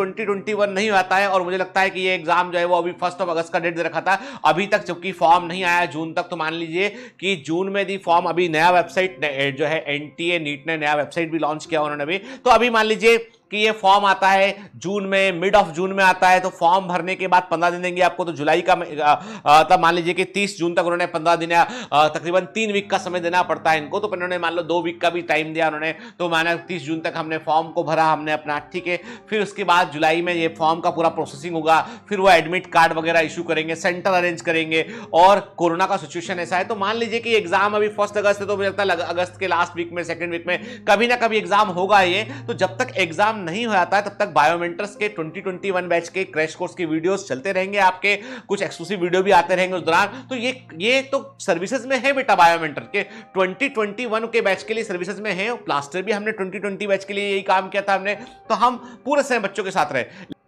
2021 नहीं आता है और मुझे लगता है कि ये एग्जाम जो है वो अभी फर्स्ट ऑफ अगस्त का डेट दे रखा था अभी तक जबकि फॉर्म नहीं आया जून तक तो मान लीजिए कि जून में दी फॉर्म अभी नया वेबसाइट जो है एन टी नीट ने नया वेबसाइट भी लॉन्च किया उन्होंने अभी तो अभी मान लीजिए कि ये फॉर्म आता है जून में मिड ऑफ जून में आता है तो फॉर्म भरने के बाद पंद्रह दिन देंगे आपको तो जुलाई का तब मतलब मान लीजिए कि तीस जून तक उन्होंने पंद्रह दिन या तकरीबन तीन वीक का समय देना पड़ता है इनको तो उन्होंने मान लो दो वीक का भी टाइम दिया उन्होंने तो माना तीस जून तक हमने फॉर्म को भरा हमने अपना ठीक है फिर उसके बाद जुलाई में ये फॉर्म का पूरा प्रोसेसिंग होगा फिर वो एडमिट कार्ड वगैरह इशू करेंगे सेंटर अरेंज करेंगे और कोरोना का सिचुएशन ऐसा है तो मान लीजिए कि एग्जाम अभी फर्स्ट अगस्त है तो मुझे लगता है अगस्त के लास्ट वीक में सेकेंड वीक में कभी ना कभी एग्जाम होगा ये तो जब तक एग्जाम नहीं हो जाता है तब तक बायोमेंटर्स के 2021 बैच के क्रैश कोर्स की वीडियोस चलते रहेंगे आपके कुछ एक्सक्लूसिव वीडियो भी आते रहेंगे उस दौरान तो ये ये तो सर्विसेज में है बेटा बायोमेंटर के 2021 के बैच के लिए सर्विसेज में है प्लास्टर भी हमने 2020 बैच के लिए यही काम किया था हमने तो हम पूरे समय बच्चों के साथ रहे